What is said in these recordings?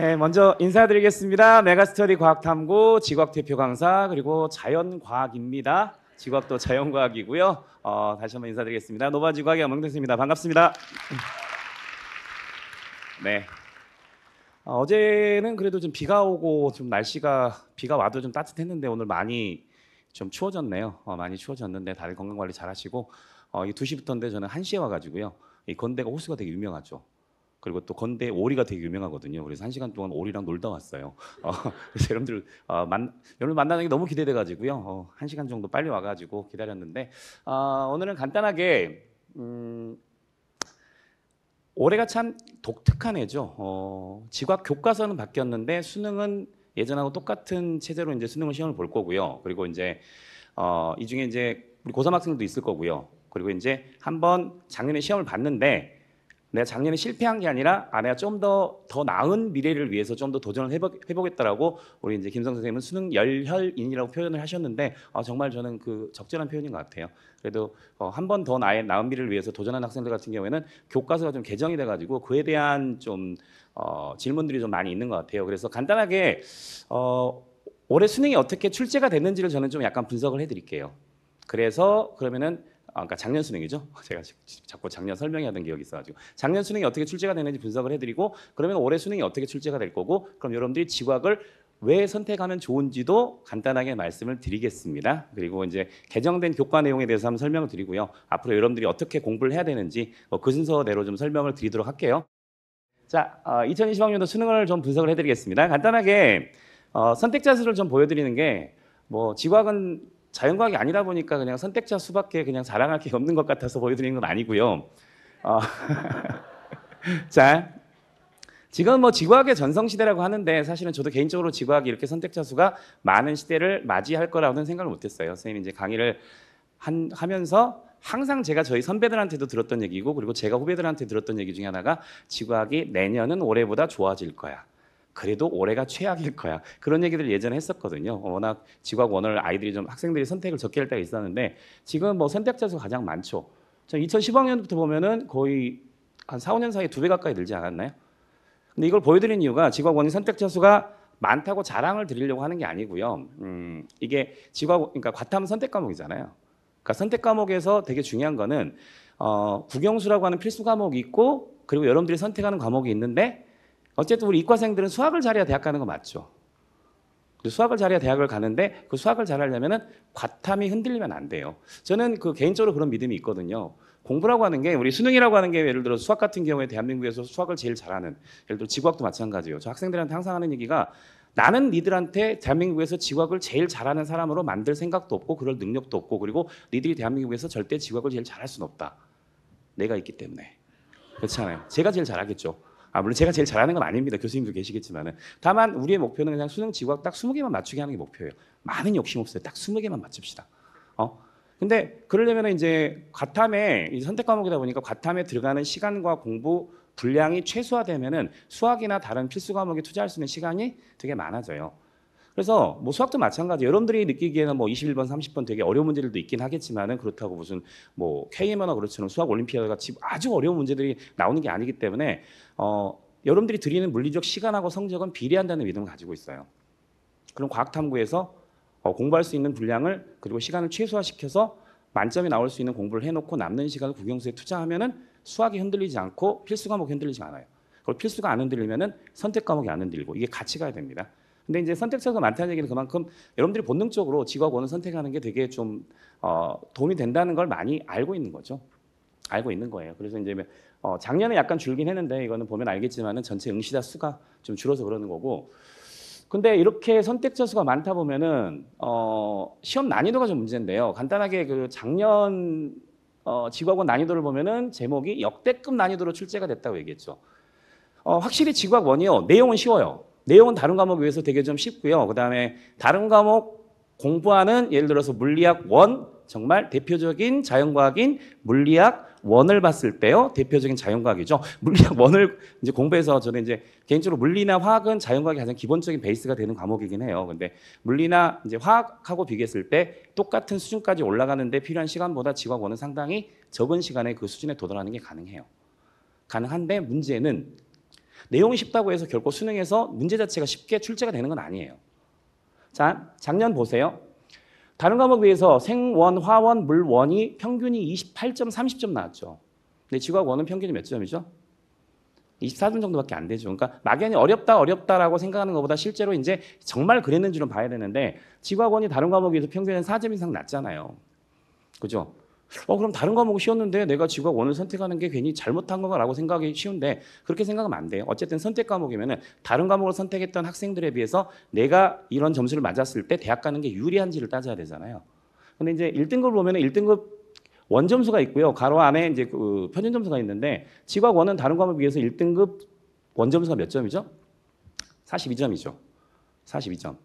네, 먼저 인사드리겠습니다. 메가스터디 과학탐구 지과학 대표 강사 그리고 자연과학입니다. 지과학도 자연과학이고요. 어, 다시 한번 인사드리겠습니다. 노바 지과학의 엄영태입니다. 반갑습니다. 네. 어, 어제는 그래도 좀 비가 오고 좀 날씨가 비가 와도 좀 따뜻했는데 오늘 많이 좀 추워졌네요. 어, 많이 추워졌는데 다들 건강 관리 잘 하시고 어, 이 2시부터인데 저는 1시에 와 가지고요. 이 건대가 호수가 되게 유명하죠. 그리고 또 건대 오리가 되게 유명하거든요. 그래서 한 시간 동안 오리랑 놀다 왔어요. 어, 그래서 여러분들 어, 만 여러분 만나는 게 너무 기대돼가지고요. 어, 한 시간 정도 빨리 와가지고 기다렸는데 어, 오늘은 간단하게 음, 올해가 참 독특한 해죠. 어, 지각 교과서는 바뀌었는데 수능은 예전하고 똑같은 체제로 이제 수능을 시험을 볼 거고요. 그리고 이제 어, 이 중에 이제 우리 고3 학생도 있을 거고요. 그리고 이제 한번 작년에 시험을 봤는데 내가 작년에 실패한 게 아니라 아내가 좀 더 더 나은 미래를 위해서 좀 더 도전을 해보, 해보겠다라고 우리 이제 김성 선생님은 수능 열혈인이라고 표현을 하셨는데 어, 정말 저는 그 적절한 표현인 것 같아요. 그래도 어, 한번 더 나의 나은 미래를 위해서 도전하는 학생들 같은 경우에는 교과서가 좀 개정이 돼가지고 그에 대한 좀 어, 질문들이 좀 많이 있는 것 같아요. 그래서 간단하게 어, 올해 수능이 어떻게 출제가 됐는지를 저는 좀 약간 분석을 해드릴게요. 그래서 그러면은 아, 그러니까 작년 수능이죠. 제가 자꾸 작년 설명하던 기억이 있어가지고 작년 수능이 어떻게 출제가 되는지 분석을 해드리고 그러면 올해 수능이 어떻게 출제가 될 거고 그럼 여러분들이 지각을 왜 선택하면 좋은지도 간단하게 말씀을 드리겠습니다. 그리고 이제 개정된 교과 내용에 대해서 한번 설명을 드리고요. 앞으로 여러분들이 어떻게 공부를 해야 되는지 뭐그 순서대로 좀 설명을 드리도록 할게요. 자, 어, 2020학년도 수능을 좀 분석을 해드리겠습니다. 간단하게 어, 선택자 수를 좀 보여드리는 게 뭐 지각은 자연과학이 아니다 보니까 그냥 선택자 수밖에 그냥 자랑할 게 없는 것 같아서 보여드리는 건 아니고요. 어, 자, 지금 뭐 지구학의 전성시대라고 하는데 사실은 저도 개인적으로 지구학이 이렇게 선택자 수가 많은 시대를 맞이할 거라고는 생각을 못했어요. 선생님이 제 강의를 한, 하면서 항상 제가 저희 선배들한테도 들었던 얘기고 그리고 제가 후배들한테 들었던 얘기 중에 하나가 지구학이 내년은 올해보다 좋아질 거야. 그래도 올해가 최악일 거야. 그런 얘기들 예전에 했었거든요. 워낙 지구학 원을 아이들이 좀 학생들이 선택을 적게 할 때가 있었는데 지금 뭐 선택자 수가 가장 많죠. 2010학년부터 보면은 거의 한 4, 5년 사이에 두 배 가까이 늘지 않았나요? 근데 이걸 보여드린 이유가 지구학 원이 선택자 수가 많다고 자랑을 드리려고 하는 게 아니고요. 음, 이게 지구학 그러니까 과탐 선택 과목이잖아요. 그러니까 선택 과목에서 되게 중요한 거는 어, 국영수라고 하는 필수 과목이 있고 그리고 여러분들이 선택하는 과목이 있는데 어쨌든 우리 이과생들은 수학을 잘해야 대학 가는 거 맞죠? 수학을 잘해야 대학을 가는데 그 수학을 잘하려면은 과탐이 흔들리면 안 돼요. 저는 그 개인적으로 그런 믿음이 있거든요. 공부라고 하는 게 우리 수능이라고 하는 게 예를 들어 수학 같은 경우에 대한민국에서 수학을 제일 잘하는 예를 들어 지구학도 마찬가지예요. 저 학생들한테 항상 하는 얘기가 나는 니들한테 대한민국에서 지구학을 제일 잘하는 사람으로 만들 생각도 없고 그럴 능력도 없고 그리고 니들이 대한민국에서 절대 지구학을 제일 잘할 수는 없다. 내가 있기 때문에 그렇잖아요. 제가 제일 잘하겠죠. 아, 물론 제가 제일 잘하는 건 아닙니다. 교수님도 계시겠지만은. 다만 우리의 목표는 그냥 수능 지구학 딱 20개만 맞추게 하는 게 목표예요. 많은 욕심 없어요. 딱 20개만 맞춥시다. 어? 근데 그러려면 이제 과탐에 선택 과목이다 보니까 과탐에 들어가는 시간과 공부 분량이 최소화되면은 수학이나 다른 필수 과목에 투자할 수 있는 시간이 되게 많아져요. 그래서 뭐 수학도 마찬가지. 여러분들이 느끼기에는 뭐 21번, 30번 되게 어려운 문제들도 있긴 하겠지만은 그렇다고 무슨 뭐 KM이나 그렇지만 수학 올림피아 같이 아주 어려운 문제들이 나오는 게 아니기 때문에 어 여러분들이 드리는 물리적 시간하고 성적은 비례한다는 믿음을 가지고 있어요. 그럼 과학 탐구에서 어, 공부할 수 있는 분량을 그리고 시간을 최소화시켜서 만점이 나올 수 있는 공부를 해놓고 남는 시간을 국영수에 투자하면은 수학이 흔들리지 않고 필수 과목이 흔들리지 않아요. 그걸 필수가 안 흔들리면은 선택 과목이 안 흔들리고 이게 같이 가야 됩니다. 근데 이제 선택처가 많다는 얘기는 그만큼 여러분들이 본능적으로 직업원을 선택하는 게 되게 좀 어, 도움이 된다는 걸 많이 알고 있는 거죠. 알고 있는 거예요. 그래서 이제 뭐, 어, 작년에 약간 줄긴 했는데 이거는 보면 알겠지만은 전체 응시자 수가 좀 줄어서 그러는 거고. 근데 이렇게 선택자 수가 많다 보면은 어, 시험 난이도가 좀 문제인데요. 간단하게 그 작년 어, 지구학원 난이도를 보면은 제목이 역대급 난이도로 출제가 됐다고 얘기했죠. 어, 확실히 지구학원이요 내용은 쉬워요. 내용은 다른 과목에 비해서 되게 좀 쉽고요. 그 다음에 다른 과목 공부하는 예를 들어서 물리학 원 정말 대표적인 자연과학인 물리학 원을 봤을 때요 대표적인 자연과학이죠 물리학 원을 이제 공부해서 저는 이제 개인적으로 물리나 화학은 자연과학이 가장 기본적인 베이스가 되는 과목이긴 해요 근데 물리나 이제 화학하고 비교했을 때 똑같은 수준까지 올라가는데 필요한 시간보다 지과원은 상당히 적은 시간에 그 수준에 도달하는 게 가능해요 가능한데 문제는 내용이 쉽다고 해서 결코 수능에서 문제 자체가 쉽게 출제가 되는 건 아니에요. 자, 작년 보세요. 다른 과목에 비해서 생원, 화원, 물원이 평균이 28점, 30점 나왔죠. 근데 지구학 원은 평균이 몇 점이죠? 24점 정도밖에 안 되죠. 그러니까 막연히 어렵다 어렵다라고 생각하는 것보다 실제로 이제 정말 그랬는지는 봐야 되는데 지구학원이 다른 과목에서 평균은 4점 이상 낮잖아요. 그죠? 어, 그럼 다른 과목이쉬웠는데 내가 지구학 원을 선택하는 게 괜히 잘못한 거라고 생각이 쉬운데 그렇게 생각하면 안 돼요. 어쨌든 선택 과목이면은 다른 과목을 선택했던 학생들에 비해서 내가 이런 점수를 맞았을 때 대학 가는 게 유리한지를 따져야 되잖아요. 근데 이제 1등급을 보면 1등급 원점수가 있고요. 가로 안에 이제 그 표준 점수가 있는데 지구학 원은 다른 과목에 비해서 1등급 원점수가 몇 점이죠? 42점이죠. 42점.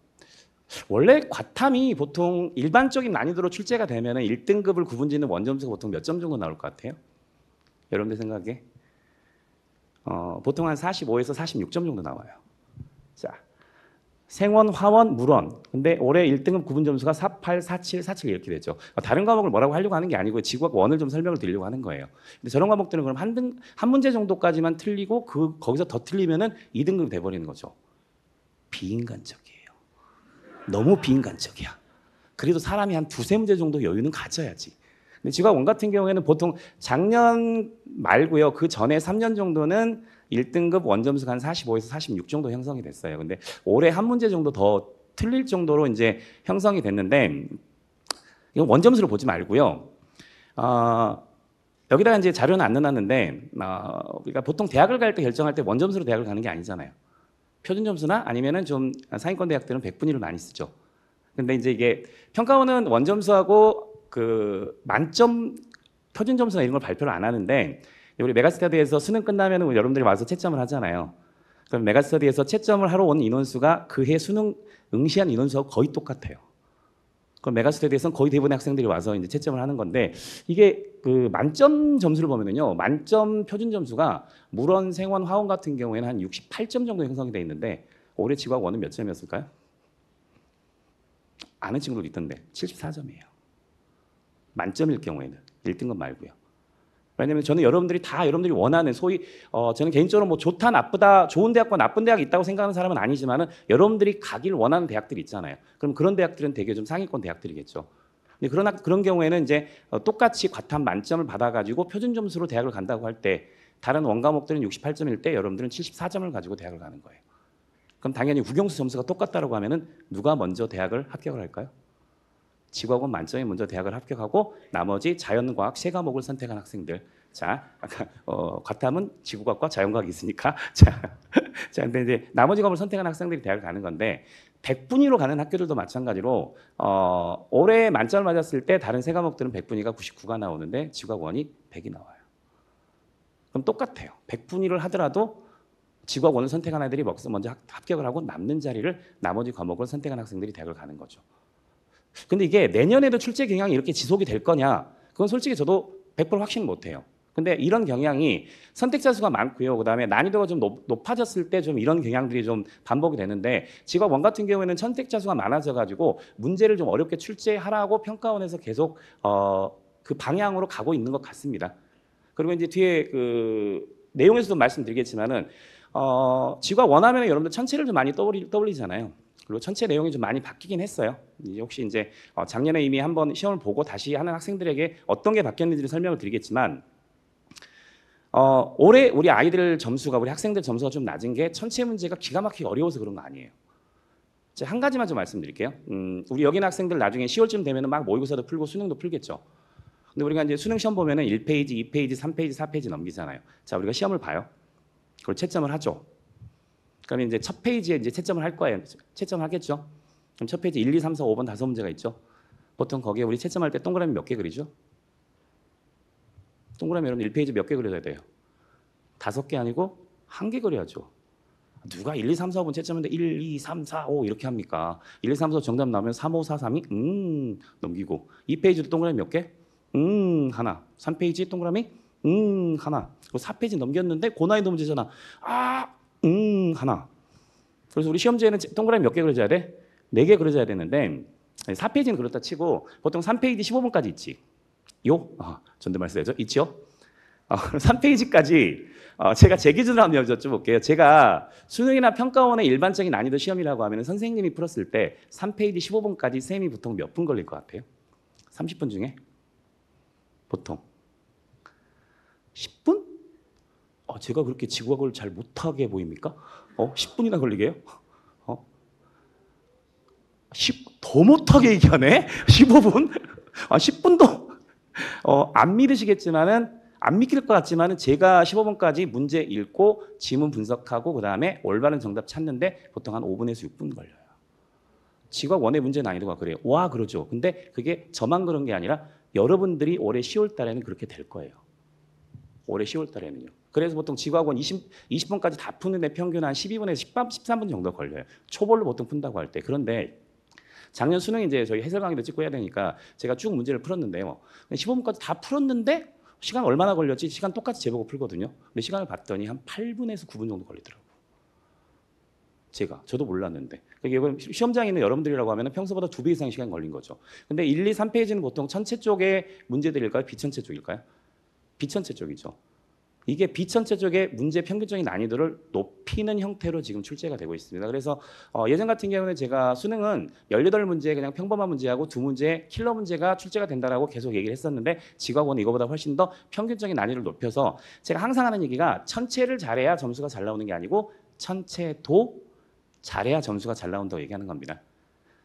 원래 과탐이 보통 일반적인 난이도로 출제가 되면 1등급을 구분짓는 원점수가 보통 몇 점 정도 나올 것 같아요? 여러분들 생각에? 어, 보통 한 45에서 46점 정도 나와요. 자, 생원, 화원, 물원. 근데 올해 1등급 구분 점수가 48, 47, 47 이렇게 되죠. 어, 다른 과목을 뭐라고 하려고 하는 게 아니고 지구학 원을 좀 설명을 드리려고 하는 거예요. 근데 저런 과목들은 그럼 한 등 한 문제 정도까지만 틀리고 그 거기서 더 틀리면은 2등급이 돼 버리는 거죠. 비인간적이에요. 너무 비인간적이야. 그래도 사람이 한 두세 문제 정도 여유는 가져야지. 근데 지각원 같은 경우에는 보통 작년 말고요. 그 전에 3년 정도는 1등급 원점수가 한 45에서 46 정도 형성이 됐어요. 근데 올해 한 문제 정도 더 틀릴 정도로 이제 형성이 됐는데 이건 원점수를 보지 말고요. 어, 여기다가 이제 자료는 안 넣어놨는데 어, 그러니 보통 대학을 갈 때 결정할 때 원점수로 대학을 가는 게 아니잖아요. 표준 점수나 아니면은 좀 상위권 대학들은 100분위를 많이 쓰죠. 근데 이제 이게 평가원은 원점수하고 그 만점 표준 점수나 이런 걸 발표를 안 하는데 우리 메가스터디에서 수능 끝나면 은 여러분들이 와서 채점을 하잖아요. 그럼 메가스터디에서 채점을 하러 온 인원수가 그해 수능 응시한 인원수하고 거의 똑같아요. 그럼 메가스터디에서는 거의 대부분의 학생들이 와서 이제 채점을 하는 건데 이게 그 만점 점수를 보면은요 만점 표준 점수가 물원, 생원, 화원 같은 경우에는 한 68점 정도 형성이 돼 있는데 올해 지구학 원은 몇 점이었을까요? 아는 친구도 있던데 74점이에요. 만점일 경우에는 1등급 말고요. 왜냐면 저는 여러분들이 다 여러분들이 원하는 소위 어 저는 개인적으로 뭐 좋다 나쁘다 좋은 대학과 나쁜 대학이 있다고 생각하는 사람은 아니지만은 여러분들이 가길 원하는 대학들이 있잖아요. 그럼 그런 대학들은 대개 좀 상위권 대학들이겠죠. 근데 그러나 그런 경우에는 이제 어 똑같이 과탐 만점을 받아가지고 표준 점수로 대학을 간다고 할 때 다른 원과목들은 68점일 때 여러분들은 74점을 가지고 대학을 가는 거예요. 그럼 당연히 국영수 점수가 똑같다라고 하면은 누가 먼저 대학을 합격을 할까요? 지구학원 만점에 먼저 대학을 합격하고 나머지 자연과학 세 과목을 선택한 학생들. 자, 아까 어, 과탐은 지구과학과 자연과학이 있으니까 자, 자, 근데 이제 나머지 과목을 선택한 학생들이 대학을 가는 건데 100분위로 가는 학교들도 마찬가지로 어, 올해 만점을 맞았을 때 다른 세 과목들은 100분위가 99가 나오는데 지구학원이 100이 나와요. 그럼 똑같아요. 100분위를 하더라도 지구학원을 선택한 아이들이 먼저 합격을 하고 남는 자리를 나머지 과목을 선택한 학생들이 대학을 가는 거죠. 근데 이게 내년에도 출제 경향이 이렇게 지속이 될 거냐? 그건 솔직히 저도 100% 확신 못 해요. 근데 이런 경향이 선택자 수가 많고요. 그다음에 난이도가 좀 높, 아졌을 때 좀 이런 경향들이 좀 반복이 되는데 직업 원 같은 경우에는 선택자 수가 많아져 가지고 문제를 좀 어렵게 출제하라고 평가원에서 계속 어, 그 방향으로 가고 있는 것 같습니다. 그리고 이제 뒤에 그 내용에서도 말씀드리겠지만은 어, 지가 원하면 여러분들 천체를 좀 많이 떠올리, 떠올리잖아요. 그리고 전체 내용이 좀 많이 바뀌긴 했어요. 혹시 이제 어, 작년에 이미 한번 시험을 보고 다시 하는 학생들에게 어떤 게 바뀌었는지를 설명을 드리겠지만 어, 올해 우리 아이들 점수가 우리 학생들 점수가 좀 낮은 게 천체 문제가 기가 막히게 어려워서 그런 거 아니에요. 제가 한 가지만 좀 말씀드릴게요. 음, 우리 여기 있는 학생들 나중에 10월쯤 되면막 모의고사도 풀고 수능도 풀겠죠. 근데 우리가 이제 수능 시험 보면 1페이지, 2페이지, 3페이지, 4페이지 넘기잖아요. 자, 우리가 시험을 봐요. 그걸 채점을 하죠. 그러면 이제 첫 페이지에 이제 채점을 할 거예요. 채점하겠죠. 을 그럼 첫 페이지 1, 2, 3, 4, 5번 다섯 문제가 있죠. 보통 거기에 우리 채점할 때 동그라미 몇 개 그리죠? 동그라미 여러분 1페이지 몇 개 그려야 돼요? 다섯 개 아니고 한 개 그려야죠. 누가 1, 2, 3, 4, 5번 채점했는데 1, 2, 3, 4, 5 이렇게 합니까? 1, 2, 3, 4 정답 나오면 3, 5, 4, 3이 음 넘기고 2페이지도 동그라미 몇 개? 음 하나 3페이지 동그라미 음 하나 그리고 4페이지 넘겼는데 고난이도 문제잖아 아응 음, 하나. 그래서 우리 시험지에는 동그라미 몇 개 그려줘야 돼? 네 개 그려줘야 되는데 4페이지는 그렇다 치고 보통 3페이지 15분까지 있지. 요? 아, 전대말 써야죠. 있죠 아, 3페이지까지 어, 아, 제가 제 기준으로 한번 여쭤볼게요. 제가 수능이나 평가원의 일반적인 난이도 시험이라고 하면 선생님이 풀었을 때 3페이지 15분까지 쌤이 보통 몇 분 걸릴 것 같아요? 30분 중에? 보통. 10분? 어, 제가 그렇게 지구과학을 잘 못하게 보입니까? 어, 10분이나 걸리게요? 어? 10, 더 못하게 얘기하네? 15분? 아, 10분도? 어, 안 믿으시겠지만은, 안 믿길 것 같지만은 제가 15분까지 문제 읽고 지문 분석하고 그 다음에 올바른 정답 찾는데 보통 한 5분에서 6분 걸려요. 지각 원의 문제 난이도가 그래요. 와 그러죠. 근데 그게 저만 그런 게 아니라 여러분들이 올해 10월 달에는 그렇게 될 거예요. 올해 10월 달에는요. 그래서 보통 지구학원 20, 20분까지 다 푸는데 평균 한 12분에서 10, 13분 정도 걸려요. 초벌로 보통 푼다고 할 때. 그런데 작년 수능 이제 저희 해설 강의도 찍고 해야 되니까 제가 쭉 문제를 풀었는데요. 15분까지 다 풀었는데 시간 얼마나 걸렸지? 시간 똑같이 재보고 풀거든요. 근데 시간을 봤더니 한 8분에서 9분 정도 걸리더라고요. 제가 저도 몰랐는데 그러니까 시험장에 있는 여러분들이라고 하면 평소보다 두 배 이상 시간 걸린 거죠. 근데 1, 2, 3페이지는 보통 천체 쪽의 문제들일까요? 비천체 쪽일까요? 비천체 쪽이죠. 이게 비천체적의 문제 평균적인 난이도를 높이는 형태로 지금 출제가 되고 있습니다. 그래서 어, 예전 같은 경우는 제가 수능은 18문제 그냥 평범한 문제하고 두 문제 킬러 문제가 출제가 된다라고 계속 얘기를 했었는데 직각원은 이거보다 훨씬 더 평균적인 난이도를 높여서 제가 항상 하는 얘기가 천체를 잘해야 점수가 잘 나오는 게 아니고 천체도 잘해야 점수가 잘 나온다고 얘기하는 겁니다.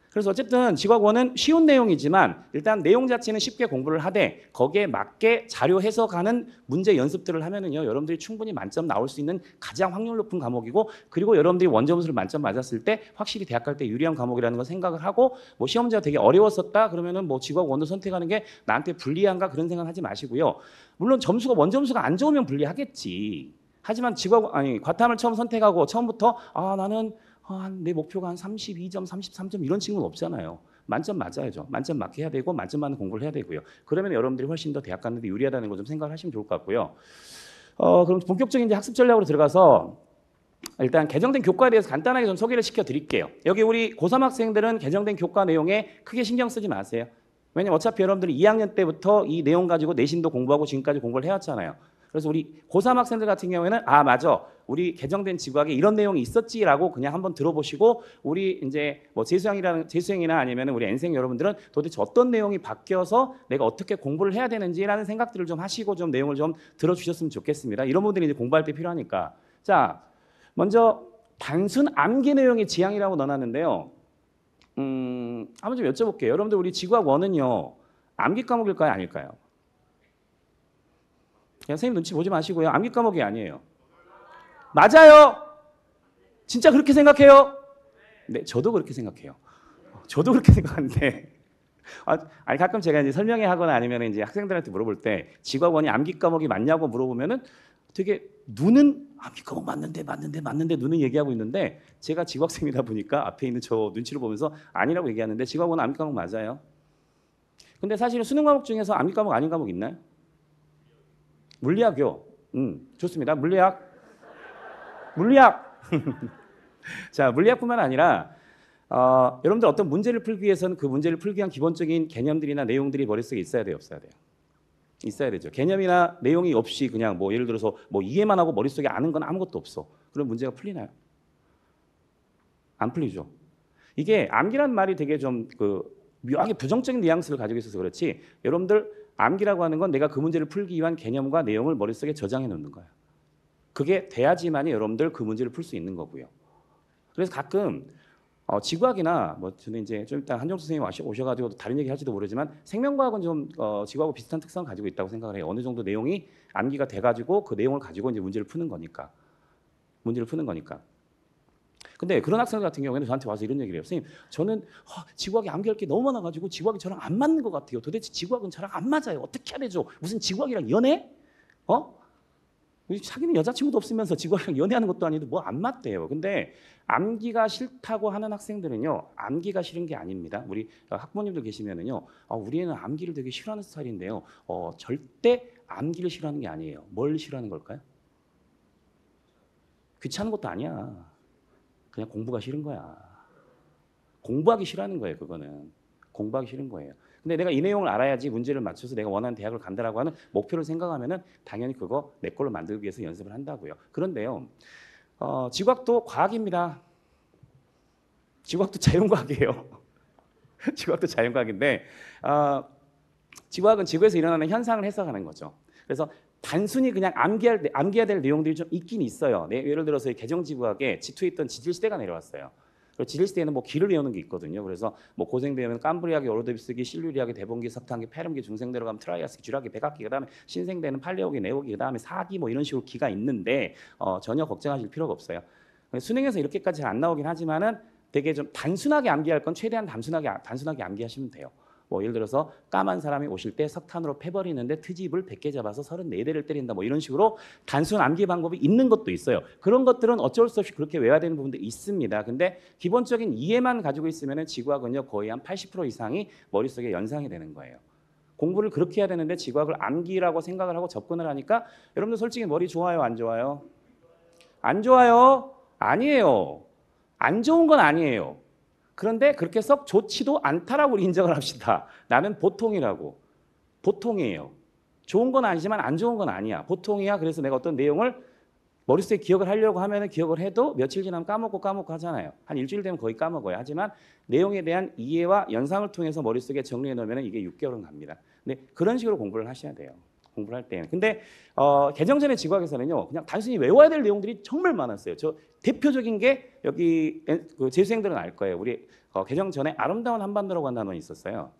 그래서 어쨌든 직각원은 쉬운 내용이지만 일단 내용 자체는 쉽게 공부를 하되 거기에 맞게 자료 해석하는 문제 연습들을 하면은요 여러분들이 충분히 만점 나올 수 있는 가장 확률 높은 과목이고 그리고 여러분들이 원점수를 만점 맞았을 때 확실히 대학 갈 때 유리한 과목이라는 걸 생각을 하고 뭐 시험지가 되게 어려웠었다 그러면은 뭐직각원을 선택하는 게 나한테 불리한가 그런 생각하지 마시고요 물론 점수가 원점수가 안 좋으면 불리하겠지 하지만 직각 아니 과탐을 처음 선택하고 처음부터 아 나는 아, 한내 목표가 한 32점, 33점 이런 친구는 없잖아요. 만점 맞아야죠. 만점 맞게 해야 되고 만점 맞는 공부를 해야 되고요. 그러면 여러분들이 훨씬 더 대학 가는 데 유리하다는 걸좀 생각하시면 좋을 것 같고요. 어, 그럼 본격적인 이제 학습 전략으로 들어가서 일단 개정된 교과에 대해서 간단하게 좀 소개를 시켜 드릴게요. 여기 우리 고3 학생들은 개정된 교과 내용에 크게 신경 쓰지 마세요. 왜냐면 어차피 여러분들이 2학년 때부터 이 내용 가지고 내신도 공부하고 지금까지 공부를 해왔잖아요. 그래서 우리 고3 학생들 같은 경우에는 아 맞아 우리 개정된 지구학에 이런 내용이 있었지라고 그냥 한번 들어보시고 우리 이제 뭐 재수형이라는 재수형이나 아니면 우리 엔생 여러분들은 도대체 어떤 내용이 바뀌어서 내가 어떻게 공부를 해야 되는지라는 생각들을 좀 하시고 좀 내용을 좀 들어주셨으면 좋겠습니다. 이런 분들이 이제 공부할 때 필요하니까 자 먼저 단순 암기 내용의 지향이라고 넣어놨는데요. 음 한번 좀 여쭤볼게요. 여러분들 우리 지구학 원은요 암기 과목일까요 아닐까요? 선생님 눈치 보지 마시고요. 암기 과목이 아니에요. 맞아요. 진짜 그렇게 생각해요. 네, 저도 그렇게 생각해요. 저도 그렇게 생각하는데. 아, 아니 가끔 제가 이제 설명회 하거나 아니면 이제 학생들한테 물어볼 때 직업원이 암기 과목이 맞냐고 물어보면은 되게 눈은 암기 과목 맞는데 맞는데 맞는데 눈은 얘기하고 있는데 제가 직업생이다 보니까 앞에 있는 저 눈치를 보면서 아니라고 얘기하는데 직업원 암기 과목 맞아요. 근데 사실은 수능 과목 중에서 암기 과목 아닌 과목 있나요? 물리학요. 음, 좋습니다. 물리학. 물리학. 자, 물리학뿐만 아니라 어, 여러분들 어떤 문제를 풀기 위해서는 그 문제를 풀기 위한 기본적인 개념들이나 내용들이 머릿속에 있어야 돼요, 없어야 돼요. 있어야 되죠. 개념이나 내용이 없이 그냥 뭐 예를 들어서 뭐 이해만 하고 머릿속에 아는 건 아무것도 없어. 그럼 문제가 풀리나요? 안 풀리죠. 이게 암기란 말이 되게 좀그 묘하게 부정적인 뉘앙스를 가지고 있어서 그렇지 여러분들 암기라고 하는 건 내가 그 문제를 풀기 위한 개념과 내용을 머릿속에 저장해 놓는 거예요. 그게 돼야지만이 여러분들 그 문제를 풀 수 있는 거고요. 그래서 가끔 어, 지구학이나 뭐 저는 이제 좀 이따 한정 선생님 오셔가지고 다른 얘기 할지도 모르지만 생명과학은 좀 어, 지구하고 비슷한 특성 가지고 있다고 생각을 해요. 어느 정도 내용이 암기가 돼가지고 그 내용을 가지고 이제 문제를 푸는 거니까 문제를 푸는 거니까. 근데 그런 학생 들 같은 경우에는 저한테 와서 이런 얘기를 해요. 선생님, 저는 아, 지구학이 암기할 게 너무 많아가지고 지구학이 저랑 안 맞는 것 같아요. 도대체 지구학은 저랑 안 맞아요. 어떻게 해야 되죠? 무슨 지구학이랑 연애? 어? 사귀는 여자친구도 없으면서 지구학이랑 연애하는 것도 아닌데 뭐 안 맞대요. 근데 암기가 싫다고 하는 학생들은요, 암기가 싫은 게 아닙니다. 우리 학부모님들 계시면은요, 아, 우리 는 암기를 되게 싫어하는 스타일인데요, 어, 절대 암기를 싫어하는 게 아니에요. 뭘 싫어하는 걸까요? 귀찮은 것도 아니야. 그냥 공부가 싫은 거야. 공부하기 싫어하는 거예요, 그거는. 공부하기 싫은 거예요. 근데 내가 이 내용을 알아야지 문제를 맞춰서 내가 원하는 대학을 간다라고 하는 목표를 생각하면은 당연히 그거 내 걸로 만들기 위해서 연습을 한다고요. 그런데요, 어, 지각도 과학입니다. 지각도 자연과학이에요. 지각도 자연과학인데, 어, 지각은 지구에서 일어나는 현상을 해석하는 거죠. 그래서 단순히 그냥 암기할, 암기해야 될 내용들이 좀 있긴 있어요. 네, 예를 들어서 개정지구학에 지투에 있던 지질시대가 내려왔어요. 지질시대에는 뭐 길을 외우는 게 있거든요. 그래서 뭐고생되면 깜브리학이 오르드비스기, 실루리학이 대본기, 석탄기, 페름기, 중생대로 가면 트라이아스기, 쥐라기, 백악기, 그다음에 신생대는 팔레오기, 네오기, 그다음에 사기 뭐 이런 식으로 기가 있는데 어, 전혀 걱정하실 필요가 없어요. 수능에서 이렇게까지 잘안 나오긴 하지만은 되게 좀 단순하게 암기할 건 최대한 단순하게 단순하게 암기하시면 돼요. 뭐 예를 들어서 까만 사람이 오실 때 석탄으로 패버리는데 트집을 100개 잡아서 34대를 때린다 뭐 이런 식으로 단순 암기 방법이 있는 것도 있어요. 그런 것들은 어쩔 수 없이 그렇게 외화되는 부분도 있습니다. 근데 기본적인 이해만 가지고 있으면 지구학 은 거의 한 80% 이상이 머릿속에 연상이 되는 거예요. 공부를 그렇게 해야 되는데 지구학을 암기라고 생각을 하고 접근을 하니까 여러분들 솔직히 머리 좋아요 안 좋아요? 안 좋아요? 아니에요. 안 좋은 건 아니에요. 그런데 그렇게 썩 좋지도 않다라고 인정을 합시다. 나는 보통이라고. 보통이에요. 좋은 건 아니지만 안 좋은 건 아니야. 보통이야. 그래서 내가 어떤 내용을 머릿속에 기억을 하려고 하면 기억을 해도 며칠 지나면 까먹고 까먹고 하잖아요. 한 일주일 되면 거의 까먹어요. 하지만 내용에 대한 이해와 연상을 통해서 머릿속에 정리해 놓으면 이게 6개월은 갑니다. 근데 그런 식으로 공부를 하셔야 돼요. 공부를 할 때. 근데 어, 개정 전에 지구학에서는요, 그냥 단순히 외워야 될 내용들이 정말 많았어요. 저 대표적인 게 여기 그 재수생들은 알 거예요. 우리 어, 개정 전에 아름다운 한반도라고 한 단원이 있었어요.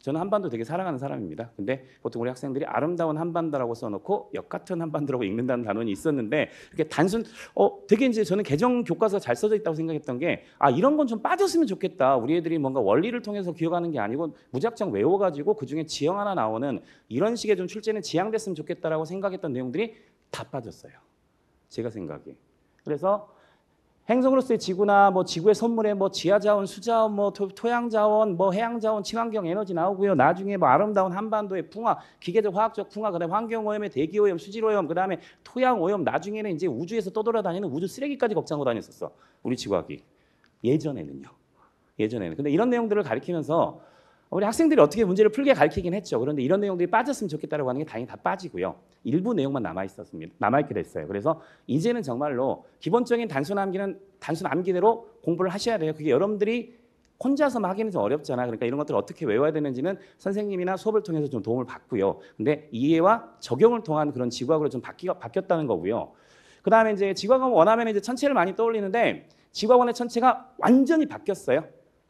저는 한반도 되게 사랑하는 사람입니다. 근데 보통 우리 학생들이 아름다운 한반도라고 써놓고 역같은 한반도라고 읽는다는 단원이 있었는데 이렇게 단순 어 되게 이제 저는 개정 교과서 잘 써져 있다고 생각했던 게 아 이런 건 좀 빠졌으면 좋겠다. 우리 애들이 뭔가 원리를 통해서 기억하는 게 아니고 무작정 외워가지고 그 중에 지형 하나 나오는 이런 식의 좀 출제는 지양됐으면 좋겠다라고 생각했던 내용들이 다 빠졌어요. 제가 생각에 그래서 행성으로서의 지구나 뭐 지구의 선물에 뭐 지하자원, 수자원, 뭐 토, 토양자원, 뭐 해양자원, 친환경 에너지 나오고요. 나중에 뭐 아름다운 한반도의 풍화, 기계적 화학적 풍화, 그다음 환경오염에 대기오염, 수질오염, 그다음에 토양오염, 나중에는 이제 우주에서 떠돌아다니는 우주 쓰레기까지 걱정하고 다녔었어. 우리 지구학이 예전에는요. 예전에는. 근데 이런 내용들을 가리키면서 우리 학생들이 어떻게 문제를 풀게 가르치긴 했죠. 그런데 이런 내용들이 빠졌으면 좋겠다라고 하는 게 당연히 다 빠지고요. 일부 내용만 남아 있었습니다. 남아 있게 됐어요. 그래서 이제는 정말로 기본적인 단순 암기는 단순 암기대로 공부를 하셔야 돼요. 그게 여러분들이 혼자서만 하기는 좀 어렵잖아. 그러니까 이런 것들을 어떻게 외워야 되는지는 선생님이나 수업을 통해서 좀 도움을 받고요. 근데 이해와 적용을 통한 그런 지구학으로 좀 바뀌, 바뀌었다는 거고요. 그 다음에 이제 지구학원 원하면 이제 천체를 많이 떠올리는데 지구학원의 천체가 완전히 바뀌었어요.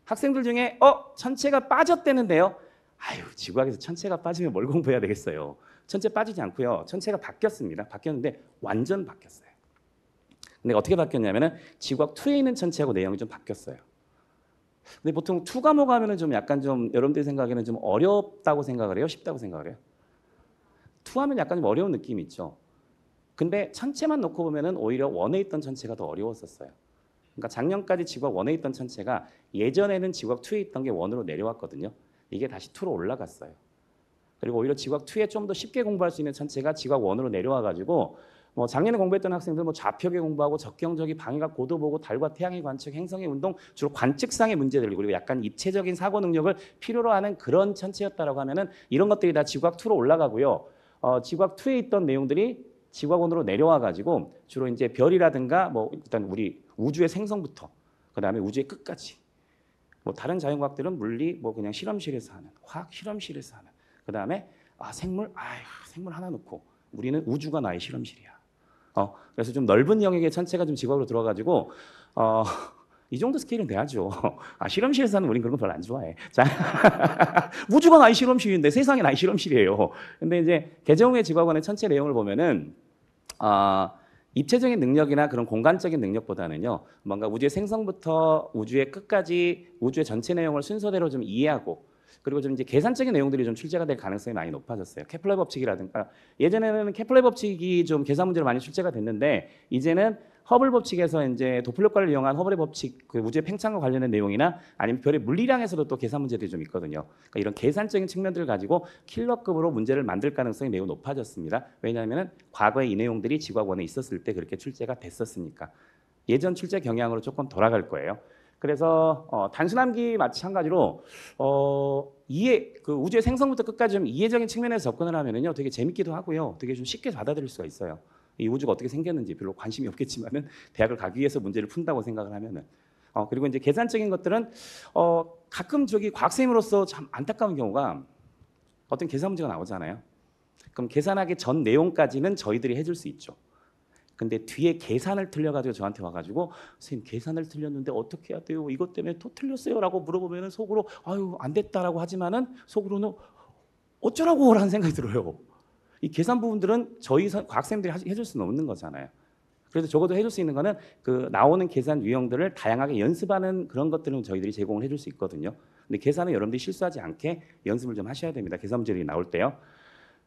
학생들 중에 어 천체가 빠졌대는데요. 아유 지구학에서 천체가 빠지면 뭘 공부해야 되겠어요. 천체 빠지지 않고요. 천체가 바뀌었습니다. 바뀌었는데 완전 바뀌었어요. 근데 어떻게 바뀌었냐면은 지구학 2에 있는 천체하고 내용이 좀 바뀌었어요. 근데 보통 2 과목 하면은 좀 약간 좀 여러분들 생각에는 좀 어렵다고 생각을 해요. 쉽다고 생각을 해요. 2 하면 약간 좀 어려운 느낌이 있죠. 근데 천체만 놓고 보면은 오히려 원에 있던 천체가 더 어려웠었어요. 그러니까 작년까지 지구학 1에 있던 천체가 예전에는 지구학 2에 있던 게 1으로 내려왔거든요. 이게 다시 2로 올라갔어요. 그리고 오히려 지구학 2에 좀 더 쉽게 공부할 수 있는 천체가 지구학 1으로 내려와 가지고 뭐 작년에 공부했던 학생들 뭐 좌표계 공부하고 적경적이 방해가 고도 보고 달과 태양의 관측 행성의 운동 주로 관측상의 문제들 그리고 약간 입체적인 사고 능력을 필요로 하는 그런 천체였다라고 하면은 이런 것들이 다 지구학 2로 올라가고요. 어, 지구학 2에 있던 내용들이 지구학원으로 내려와 가지고 주로 이제 별이라든가 뭐 일단 우리 우주의 생성부터 그다음에 우주의 끝까지 뭐 다른 자연과학들은 물리 뭐 그냥 실험실에서 하는 화학 실험실에서 하는 그다음에 아 생물 아휴 생물 하나 놓고 우리는 우주가 나의 실험실이야. 어 그래서 좀 넓은 영역의 천체가 좀 지구학으로 들어 가지고 어 이 정도 스케일은 돼야죠. 아, 실험실에서 하는 우린 그런 거 별로 안 좋아해. 자, 우주가 나의 실험실인데 세상이 나의 실험실이에요. 근데 이제 개정의 지구학원의 천체 내용을 보면은 아, 입체적인 능력이나 그런 공간적인 능력보다는요 뭔가 우주의 생성부터 우주의 끝까지 우주의 전체 내용을 순서대로 좀 이해하고 그리고 좀 이제 계산적인 내용들이 좀 출제가 될 가능성이 많이 높아졌어요. 케플러 법칙이라든가 예전에는 케플러 법칙이 좀 계산 문제로 많이 출제가 됐는데 이제는 허블 법칙에서 이제 도플러과를 이용한 허블의 법칙 그 우주의 팽창과 관련된 내용이나 아니면 별의 물리량에서도 또 계산 문제들이 좀 있거든요. 그러니까 이런 계산적인 측면들을 가지고 킬러급으로 문제를 만들 가능성이 매우 높아졌습니다. 왜냐하면 과거에 이 내용들이 지구학원에 있었을 때 그렇게 출제가 됐었으니까 예전 출제 경향으로 조금 돌아갈 거예요. 그래서 어, 단순함기 마찬가지로 어, 이해 그 우주의 생성부터 끝까지 좀 이해적인 측면에서 접근을 하면은요 되게 재밌기도 하고요 되게 좀 쉽게 받아들일 수가 있어요. 이 우주가 어떻게 생겼는지 별로 관심이 없겠지만은 대학을 가기 위해서 문제를 푼다고 생각을 하면은 어, 그리고 이제 계산적인 것들은 어, 가끔 저기 과학생으로서 참 안타까운 경우가 어떤 계산 문제가 나오잖아요. 그럼 계산하기 전 내용까지는 저희들이 해줄 수 있죠. 근데 뒤에 계산을 틀려가지고 저한테 와가지고 선생님 계산을 틀렸는데 어떻게 해야 돼요? 이것 때문에 또 틀렸어요라고 물어보면은 속으로 아유 안 됐다라고 하지만은 속으로는 어쩌라고라는 생각이 들어요. 이 계산 부분들은 저희 과학생들이 해줄 수는 없는 거잖아요. 그래서 적어도 해줄 수 있는 거는 그 나오는 계산 유형들을 다양하게 연습하는 그런 것들은 저희들이 제공을 해줄 수 있거든요. 근데 계산은 여러분들이 실수하지 않게 연습을 좀 하셔야 됩니다. 계산 문제들이 나올 때요.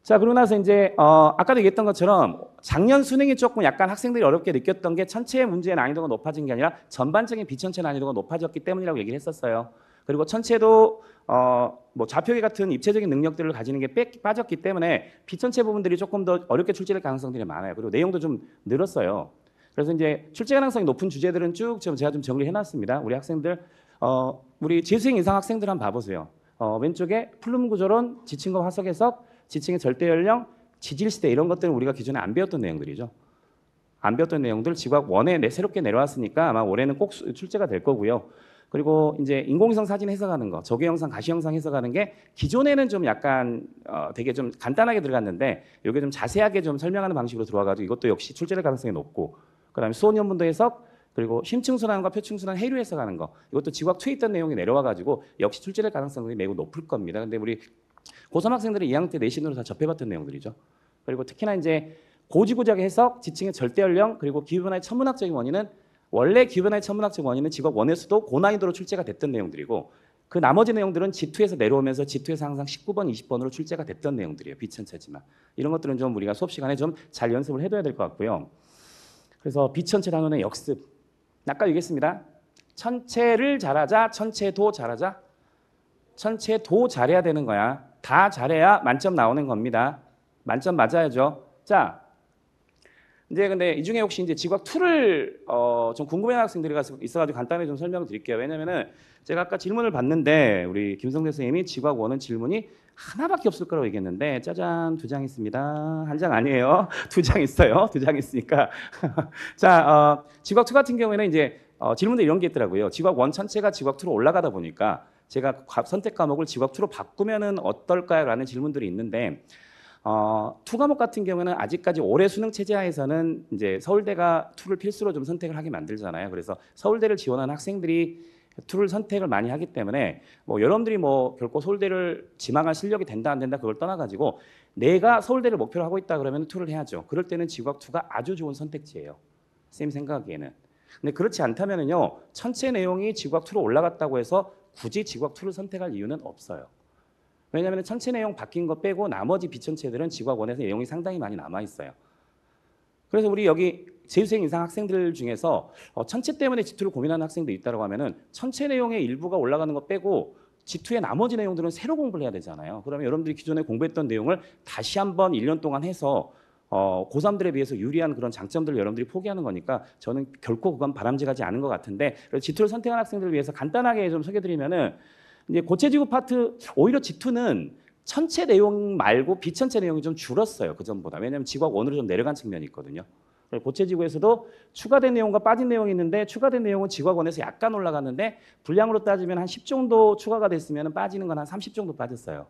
자, 그러고 나서 이제 어, 아까도 얘기했던 것처럼 작년 수능이 조금 약간 학생들이 어렵게 느꼈던 게 천체의 문제 의 난이도가 높아진 게 아니라 전반적인 비천체 난이도가 높아졌기 때문이라고 얘기를 했었어요. 그리고 천체도 어, 뭐 좌표계 같은 입체적인 능력들을 가지는 게 빼, 빠졌기 때문에 비천체 부분들이 조금 더 어렵게 출제될 가능성들이 많아요. 그리고 내용도 좀 늘었어요. 그래서 이제 출제 가능성이 높은 주제들은 쭉 지금 제가 좀 정리해 놨습니다. 우리 학생들 어, 우리 재수생 이상 학생들 한번 봐보세요. 어, 왼쪽에 플룸 구조론, 지층과 화석 해석, 지층의 절대 연령, 지질 시대 이런 것들은 우리가 기존에 안 배웠던 내용들이죠. 안 배웠던 내용들 지구학 원에 새롭게 내려왔으니까 아마 올해는 꼭 출제가 될 거고요. 그리고 이제 인공위성 사진 해석하는 거, 저개 영상, 가시 영상 해석하는 게 기존에는 좀 약간 어, 되게 좀 간단하게 들어갔는데 이게 좀 자세하게 좀 설명하는 방식으로 들어와가지고 이것도 역시 출제될 가능성이 높고 그다음에 수온연분도 해석 그리고 심층순환과 표층순환 해류 해석하는 거 이것도 지구학 2에 있던 내용이 내려와가지고 역시 출제될 가능성이 매우 높을 겁니다. 근데 우리 고3 학생들은 2학년 때 내신으로 다 접해봤던 내용들이죠. 그리고 특히나 이제 고지구적 해석, 지층의 절대연령, 그리고 기후변화의 천문학적인 원인은 원래 기후변화의 천문학적 원인은 직업 원에서도 고난이도로 출제가 됐던 내용들이고 그 나머지 내용들은 G2에서 내려오면서 G2에서 항상 19번, 20번으로 출제가 됐던 내용들이에요. 비천체지만. 이런 것들은 좀 우리가 수업 시간에 좀 잘 연습을 해둬야 될 것 같고요. 그래서 비천체 단원의 역습. 아까 얘기했습니다. 천체를 잘하자, 천체도 잘하자. 천체도 잘해야 되는 거야. 다 잘해야 만점 나오는 겁니다. 만점 맞아야죠. 자, 이제 근데 이 중에 혹시 이제 지구학 2를 어, 좀 궁금해하는 학생들이 있어가지고 간단히 좀 설명을 드릴게요. 왜냐면은 제가 아까 질문을 봤는데 우리 김성대 선생님이 지구학 1은 질문이 하나밖에 없을 거라고 얘기했는데 짜잔 두 장 있습니다. 한 장 아니에요. 두 장 있어요. 두 장 있으니까 자 어, 지구학 2 같은 경우에는 이제 어, 질문도 이런 게 있더라고요. 지구학 1 전체가 지구학 2로 올라가다 보니까 제가 선택 과목을 지구학 2로 바꾸면은 어떨까요라는 질문들이 있는데 어, 투 과목 같은 경우는 아직까지 올해 수능 체제하에서는 이제 서울대가 투를 필수로 좀 선택을 하게 만들잖아요. 그래서 서울대를 지원하는 학생들이 툴을 선택을 많이 하기 때문에 뭐 여러분들이 뭐 결코 서울대를 지망할 실력이 된다 안 된다 그걸 떠나가지고 내가 서울대를 목표로 하고 있다 그러면 툴을 해야죠. 그럴 때는 지구학 투가 아주 좋은 선택지예요. 쌤 생각하기에는. 근데 그렇지 않다면은요 천체 내용이 지구학 투로 올라갔다고 해서 굳이 지구학 투를 선택할 이유는 없어요. 왜냐하면 천체 내용 바뀐 거 빼고 나머지 비천체들은 지구학 원에서 내용이 상당히 많이 남아 있어요. 그래서 우리 여기 재수생 이상 학생들 중에서 어, 천체 때문에 지투를 고민하는 학생도 있다고 하면은 천체 내용의 일부가 올라가는 거 빼고 지투의 나머지 내용들은 새로 공부를 해야 되잖아요. 그러면 여러분들이 기존에 공부했던 내용을 다시 한번 1년 동안 해서 어, 고3들에 비해서 유리한 그런 장점들을 여러분들이 포기하는 거니까 저는 결코 그건 바람직하지 않은 것 같은데 지투를 선택한 학생들을 위해서 간단하게 좀 소개드리면은 이제 고체 지구 파트 오히려 G2는 천체 내용 말고 비천체 내용이 좀 줄었어요 그 전보다 왜냐하면 지구학 원으로 좀 내려간 측면이 있거든요. 고체 지구에서도 추가된 내용과 빠진 내용이 있는데 추가된 내용은 지구학 원에서 약간 올라갔는데 분량으로 따지면 한 10 정도 추가가 됐으면 빠지는 건 한 30 정도 빠졌어요.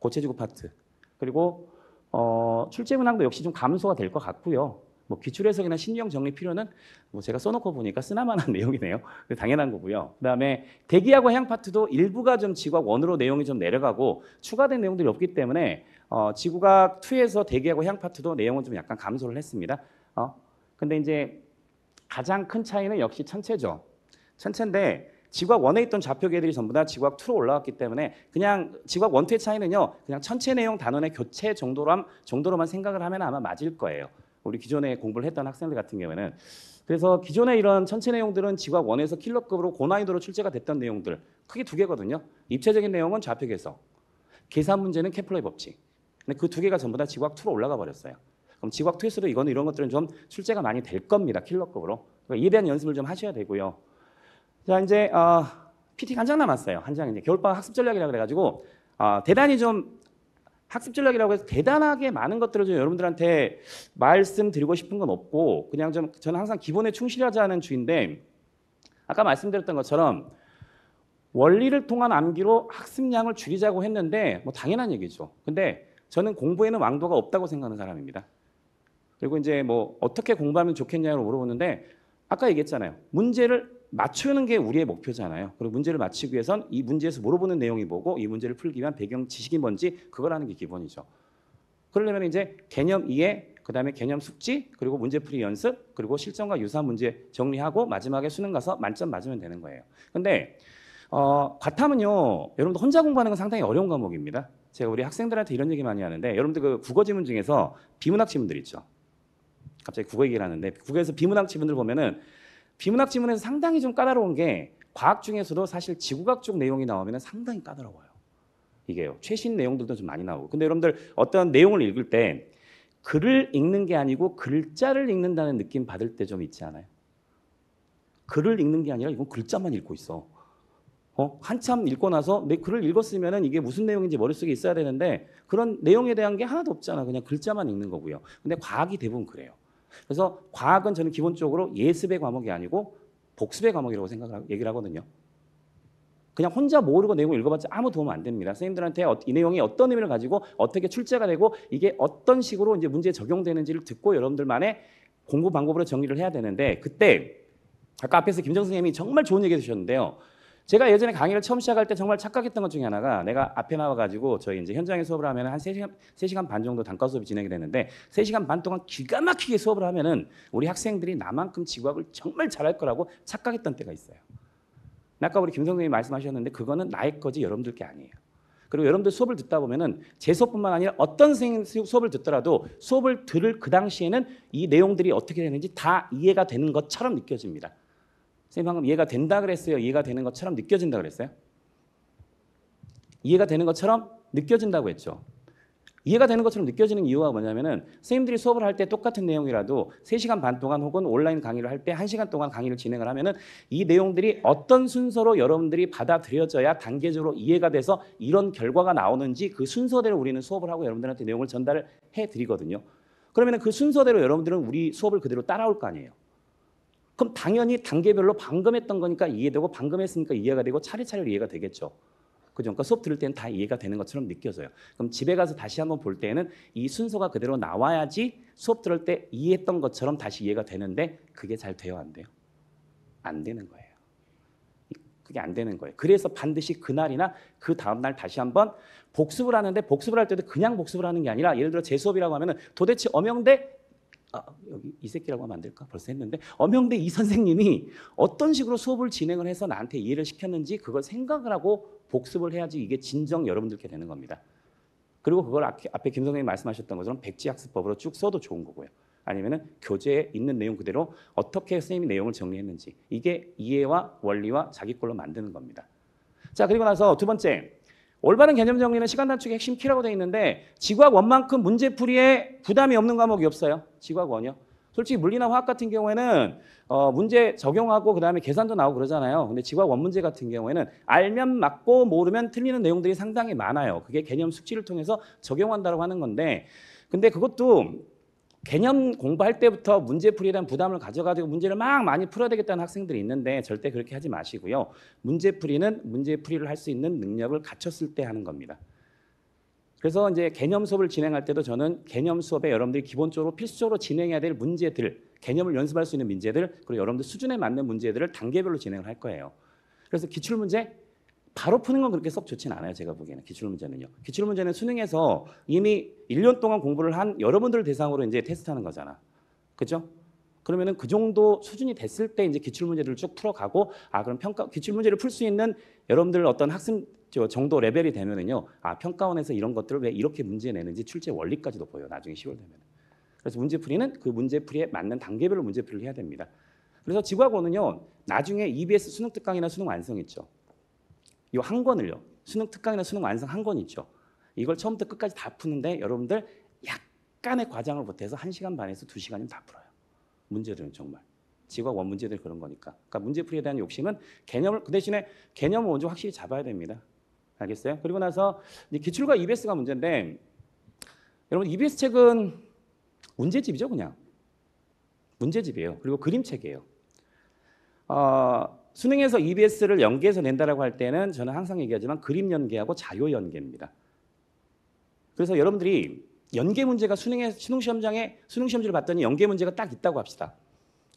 고체 지구 파트 그리고 어, 출제 문항도 역시 좀 감소가 될 것 같고요. 뭐 기출 해석이나 신경 정리 필요는 뭐 제가 써놓고 보니까 쓰나마한 내용이네요. 당연한 거고요. 그다음에 대기하고 해양 파트도 일부가 좀 지구학 원으로 내용이 좀 내려가고 추가된 내용들이 없기 때문에 어, 지구학 2에서 대기하고 해양 파트도 내용은 좀 약간 감소를 했습니다. 어, 근데 이제 가장 큰 차이는 역시 천체죠. 천체인데 지구학 원에 있던 좌표계들이 전부 다 지구학 2로 올라왔기 때문에 그냥 지구학 1, 2의 차이는요. 그냥 천체 내용 단원의 교체 정도로 정도로만 생각을 하면 아마 맞을 거예요. 우리 기존에 공부를 했던 학생들 같은 경우에는 그래서 기존의 이런 천체 내용들은 지각 원에서 킬러급으로 고난이도로 출제가 됐던 내용들 크게 두 개거든요. 입체적인 내용은 좌표 계성, 계산 문제는 케플러의 법칙. 근데 그 두 개가 전부 다 지각 2로 올라가 버렸어요. 그럼 지각 2에서도 이거는 이런 것들은 좀 출제가 많이 될 겁니다. 킬러급으로. 그러니까 이에 대한 연습을 좀 하셔야 되고요. 자 이제 어, PT 한 장 남았어요. 한 장 이제 겨울방학 학습 전략이라 그래가지고 어, 대단히 좀 학습 전략이라고 해서 대단하게 많은 것들을 좀 여러분들한테 말씀드리고 싶은 건 없고 그냥 좀 저는 항상 기본에 충실하지 않은 주인데 아까 말씀드렸던 것처럼 원리를 통한 암기로 학습량을 줄이자고 했는데 뭐 당연한 얘기죠. 근데 저는 공부에는 왕도가 없다고 생각하는 사람입니다. 그리고 이제 뭐 어떻게 공부하면 좋겠냐고 물어보는데 아까 얘기했잖아요. 문제를 맞추는 게 우리의 목표잖아요. 그리고 문제를 맞추기 위해선 이 문제에서 물어보는 내용이 뭐고 이 문제를 풀기 위한 배경 지식이 뭔지 그걸 하는 게 기본이죠. 그러려면 이제 개념 이해, 그다음에 개념 숙지, 그리고 문제풀이 연습, 그리고 실전과 유사한 문제 정리하고 마지막에 수능 가서 만점 맞으면 되는 거예요. 근데 어, 과탐은요, 여러분들 혼자 공부하는 건 상당히 어려운 과목입니다. 제가 우리 학생들한테 이런 얘기 많이 하는데, 여러분들 그 국어 지문 중에서 비문학 지문들 있죠. 갑자기 국어 얘기를 하는데, 국어에서 비문학 지문들 보면은 비문학 지문에서 상당히 좀 까다로운 게 과학 중에서도 사실 지구과학 쪽 내용이 나오면 상당히 까다로워요. 이게요. 최신 내용들도 좀 많이 나오고. 근데 여러분들 어떤 내용을 읽을 때 글을 읽는 게 아니고 글자를 읽는다는 느낌 받을 때 좀 있지 않아요? 글을 읽는 게 아니라 이건 글자만 읽고 있어. 어? 한참 읽고 나서 내 글을 읽었으면 이게 무슨 내용인지 머릿속에 있어야 되는데 그런 내용에 대한 게 하나도 없잖아. 그냥 글자만 읽는 거고요. 근데 과학이 대부분 그래요. 그래서 과학은 저는 기본적으로 예습의 과목이 아니고 복습의 과목이라고 생각을 얘기를 하거든요. 그냥 혼자 모르고 내용을 읽어봤자 아무 도움 안 됩니다. 선생님들한테 어, 이 내용이 어떤 의미를 가지고 어떻게 출제가 되고 이게 어떤 식으로 이제 문제에 적용되는지를 듣고 여러분들만의 공부 방법으로 정리를 해야 되는데 그때 아까 앞에서 김정 선생님이 정말 좋은 얘기 해주셨는데요. 제가 예전에 강의를 처음 시작할 때 정말 착각했던 것 중에 하나가 내가 앞에 나와가지고 저희 이제 현장에 수업을 하면 한 세시간세시간반 정도 단과 수업이 진행이 됐는데 세시간반 동안 기가 막히게 수업을 하면은 우리 학생들이 나만큼 지구학을 정말 잘할 거라고 착각했던 때가 있어요. 아까 우리 김 선생님이 말씀하셨는데 그거는 나의 거지 여러분들 게 아니에요. 그리고 여러분들 수업을 듣다 보면은 제 수업뿐만 아니라 어떤 선생님 수업을 듣더라도 수업을 들을 그 당시에는 이 내용들이 어떻게 되는지 다 이해가 되는 것처럼 느껴집니다. 선생님 방금 이해가 된다 그랬어요. 이해가 되는 것처럼 느껴진다 그랬어요. 이해가 되는 것처럼 느껴진다고 했죠. 이해가 되는 것처럼 느껴지는 이유가 뭐냐면은 선생님들이 수업을 할 때 똑같은 내용이라도 3시간 반 동안 혹은 온라인 강의를 할 때 1시간 동안 강의를 진행을 하면은 이 내용들이 어떤 순서로 여러분들이 받아들여져야 단계적으로 이해가 돼서 이런 결과가 나오는지 그 순서대로 우리는 수업을 하고 여러분들한테 내용을 전달을 해 드리거든요. 그러면 그 순서대로 여러분들은 우리 수업을 그대로 따라올 거 아니에요. 그럼 당연히 단계별로 방금 했던 거니까 이해되고 방금 했으니까 이해가 되고 차례차례 이해가 되겠죠. 그죠? 그러니까 수업 들을 때는 다 이해가 되는 것처럼 느껴져요. 그럼 집에 가서 다시 한번 볼 때는 이 순서가 그대로 나와야지 수업 들을 때 이해했던 것처럼 다시 이해가 되는데 그게 잘 돼요, 안 돼요? 안 되는 거예요. 그게 안 되는 거예요. 그래서 반드시 그날이나 그 다음날 다시 한번 복습을 하는데 복습을 할 때도 그냥 복습을 하는 게 아니라 예를 들어 재 수업이라고 하면은 도대체 어명대 아, 여기 이 새끼라고 하면 안 될까? 벌써 했는데 엄형대이 선생님이 어떤 식으로 수업을 진행을 해서 나한테 이해를 시켰는지 그걸 생각을 하고 복습을 해야지 이게 진정 여러분들께 되는 겁니다. 그리고 그걸 앞에 김 선생님이 말씀하셨던 것처럼 백지학습법으로 쭉 써도 좋은 거고요. 아니면 교재에 있는 내용 그대로 어떻게 선생님이 내용을 정리했는지 이게 이해와 원리와 자기 걸로 만드는 겁니다. 자 그리고 나서 두 번째 올바른 개념 정리는 시간 단축의 핵심 키라고 되어 있는데 지구학 원만큼 문제풀이에 부담이 없는 과목이 없어요. 지구학 원이요. 솔직히 물리나 화학 같은 경우에는 어, 문제 적용하고 그다음에 계산도 나오고 그러잖아요. 근데 지구학 원 문제 같은 경우에는 알면 맞고 모르면 틀리는 내용들이 상당히 많아요. 그게 개념 숙지를 통해서 적용한다고 하는 건데 근데 그것도 개념 공부할 때부터 문제풀이에 대한 부담을 가져가지고 문제를 막 많이 풀어야 되겠다는 학생들이 있는데 절대 그렇게 하지 마시고요. 문제풀이는 문제풀이를 할 수 있는 능력을 갖췄을 때 하는 겁니다. 그래서 이제 개념 수업을 진행할 때도 저는 개념 수업에 여러분들이 기본적으로 필수적으로 진행해야 될 문제들, 개념을 연습할 수 있는 문제들, 그리고 여러분들 수준에 맞는 문제들을 단계별로 진행을 할 거예요. 그래서 기출 문제 바로 푸는 건 그렇게 썩 좋진 않아요. 제가 보기에는 기출 문제는요. 기출 문제는 수능에서 이미 1년 동안 공부를 한 여러분들 대상으로 이제 테스트하는 거잖아. 그죠? 그러면은 그 정도 수준이 됐을 때 이제 기출 문제를 쭉 풀어가고 아 그럼 평가 기출 문제를 풀 수 있는 여러분들 어떤 학습 정도 레벨이 되면은요 아 평가원에서 이런 것들을 왜 이렇게 문제 내는지 출제 원리까지도 보여 나중에 10월 되면 그래서 문제풀이는 그 문제풀이에 맞는 단계별로 문제풀이를 해야 됩니다. 그래서 지구학원은요 나중에 EBS 수능 특강이나 수능 완성 있죠 이한 권을요. 수능 특강이나 수능 완성 한 권 있죠. 이걸 처음부터 끝까지 다 푸는데 여러분들 약간의 과장을 못해서 1시간 반에서 2시간이면 다 풀어요. 문제들은 정말. 지과 구원 문제들 그런 거니까. 그러니까 문제풀이에 대한 욕심은 개념을 그 대신에 개념을 먼저 확실히 잡아야 됩니다. 알겠어요? 그리고 나서 기출과 EBS가 문제인데 여러분 EBS 책은 문제집이죠 그냥 문제집이에요. 그리고 그림책이에요. 어, 수능에서 EBS를 연계해서 낸다라고 할 때는 저는 항상 얘기하지만 그림 연계하고 자료 연계입니다. 그래서 여러분들이 연계 문제가 수능의 수능 시험장에 수능 시험지를 봤더니 연계 문제가 딱 있다고 합시다.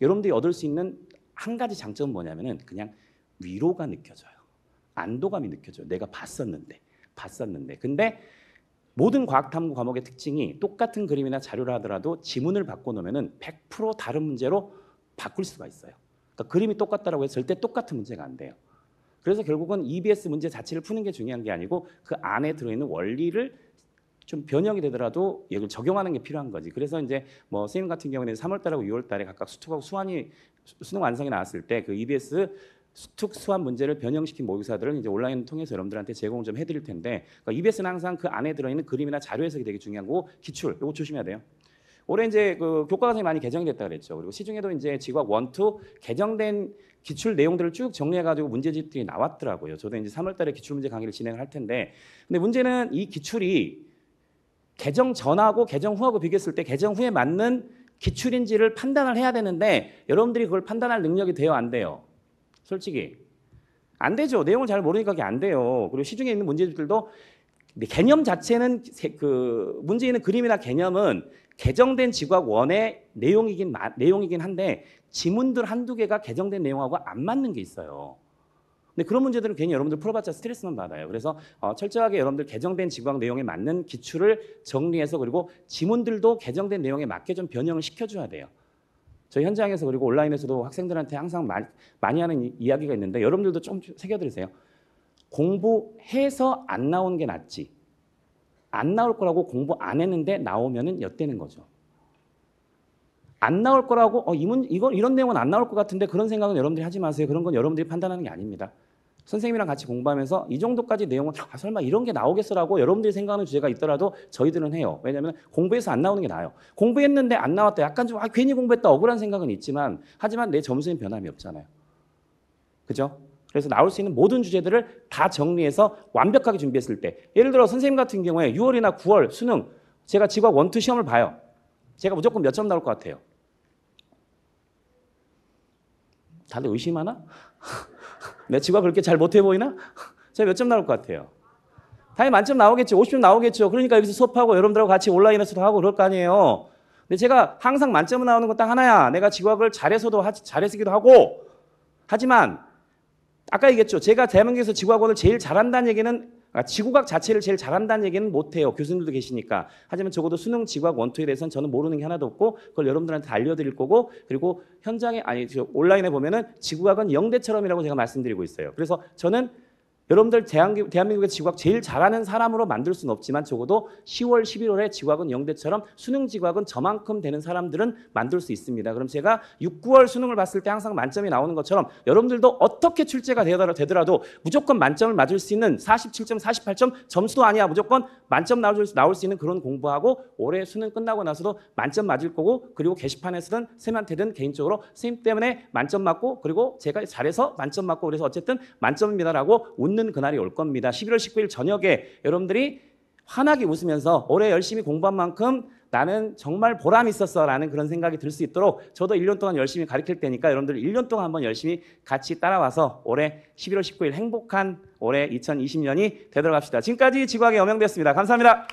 여러분들이 얻을 수 있는 한 가지 장점은 뭐냐면은 그냥 위로가 느껴져요. 안도감이 느껴져요. 내가 봤었는데, 봤었는데. 근데 모든 과학탐구 과목의 특징이 똑같은 그림이나 자료를 하더라도 지문을 바꿔놓으면 100% 다른 문제로 바꿀 수가 있어요. 그러니까 그림이 똑같다라고 해서 절대 똑같은 문제가 안 돼요. 그래서 결국은 EBS 문제 자체를 푸는 게 중요한 게 아니고 그 안에 들어있는 원리를 좀 변형이 되더라도 이걸 적용하는 게 필요한 거지. 그래서 이제 뭐 선생님 같은 경우는 에 3월달하고 6월달에 각각 수특하고 수환이 수능 완성이 나왔을 때 그 EBS 수특 수환 문제를 변형시킨 모의사들은 이제 온라인 을 통해서 여러분들한테 제공 좀 해드릴 텐데 그러니까 EBS는 항상 그 안에 들어있는 그림이나 자료 해석이 되게 중요하고 기출 이거 조심해야 돼요. 올해 이제 그 교과 서에 많이 개정이 됐다 그랬죠. 그리고 시중에도 이제 지구학 원투 개정된 기출 내용들을 쭉 정리해가지고 문제집들이 나왔더라고요. 저도 이제 3월달에 기출 문제 강의를 진행을 할 텐데, 근데 문제는 이 기출이 개정 전하고 개정 후하고 비교했을 때 개정 후에 맞는 기출인지를 판단을 해야 되는데 여러분들이 그걸 판단할 능력이 돼요, 안 돼요? 솔직히 안 되죠. 내용을 잘 모르니까 그게 안 돼요. 그리고 시중에 있는 문제집들도 개념 자체는 그 문제 있는 그림이나 개념은 개정된 지구학 원의 내용이긴 내용이긴 한데 지문들 한두 개가 개정된 내용하고 안 맞는 게 있어요. 근데 그런 문제들은 괜히 여러분들 풀어봤자 스트레스만 받아요. 그래서 어, 철저하게 여러분들 개정된 지구학 내용에 맞는 기출을 정리해서 그리고 지문들도 개정된 내용에 맞게 좀 변형을 시켜줘야 돼요. 저희 현장에서 그리고 온라인에서도 학생들한테 항상 많 많이 하는 이야기가 있는데 여러분들도 좀 새겨들으세요. 공부해서 안 나오는 게 낫지. 안 나올 거라고 공부 안 했는데 나오면은 엿되는 거죠. 안 나올 거라고 어, 이문 이건 이런 내용은 안 나올 것 같은데 그런 생각은 여러분들이 하지 마세요. 그런 건 여러분들이 판단하는 게 아닙니다. 선생님이랑 같이 공부하면서 이 정도까지 내용은 아, 설마 이런 게 나오겠어라고 여러분들이 생각하는 주제가 있더라도 저희들은 해요. 왜냐하면 공부해서 안 나오는 게 나아요. 공부했는데 안 나왔다. 약간 좀 아, 괜히 공부했다 억울한 생각은 있지만 하지만 내 점수는 에 변함이 없잖아요. 그죠? 그래서 나올 수 있는 모든 주제들을 다 정리해서 완벽하게 준비했을 때 예를 들어 선생님 같은 경우에 6월이나 9월 수능 제가 직업 원투 시험을 봐요. 제가 무조건 몇 점 나올 것 같아요? 다들 의심하나? 내 직업 그렇게 잘 못해 보이나? 제가 몇 점 나올 것 같아요? 당연히 만점 나오겠죠. 50점 나오겠죠. 그러니까 여기서 수업하고 여러분들하고 같이 온라인에서도 하고 그럴 거 아니에요. 근데 제가 항상 만점 나오는 것 딱 하나야. 내가 직업을 잘해서도 하, 잘해서기도 하고 하지만 아까 얘기했죠. 제가 대만교에서 지구학원을 제일 잘한다는 얘기는 아, 지구학 자체를 제일 잘한다는 얘기는 못해요. 교수님들도 계시니까. 하지만 적어도 수능 지구학 원투에 대해서는 저는 모르는 게 하나도 없고 그걸 여러분들한테 알려드릴 거고 그리고 현장에 아니 온라인에 보면은 지구학은 영대처럼이라고 제가 말씀드리고 있어요. 그래서 저는 여러분들 대한민국의 지구학 제일 잘하는 사람으로 만들 수는 없지만 적어도 10월, 11월에 지구학은 영대처럼 수능 지구학은 저만큼 되는 사람들은 만들 수 있습니다. 그럼 제가 6, 9월 수능을 봤을 때 항상 만점이 나오는 것처럼 여러분들도 어떻게 출제가 되더라도 무조건 만점을 맞을 수 있는 47점, 48점 점수도 아니야. 무조건 만점 나올 수, 있는 그런 공부하고 올해 수능 끝나고 나서도 만점 맞을 거고 그리고 게시판에서는 쌤한테든 개인적으로 쌤 때문에 만점 맞고 그리고 제가 잘해서 만점 맞고 그래서 어쨌든 만점입니다라고 온 웃는 그날이 올 겁니다. 11월 19일 저녁에 여러분들이 환하게 웃으면서 올해 열심히 공부한 만큼 나는 정말 보람 있었어 라는 그런 생각이 들 수 있도록 저도 1년 동안 열심히 가르칠 테니까 여러분들 1년 동안 한번 열심히 같이 따라와서 올해 11월 19일 행복한 올해 2020년이 되도록 합시다. 지금까지 지구학의 엄영배였습니다. 감사합니다.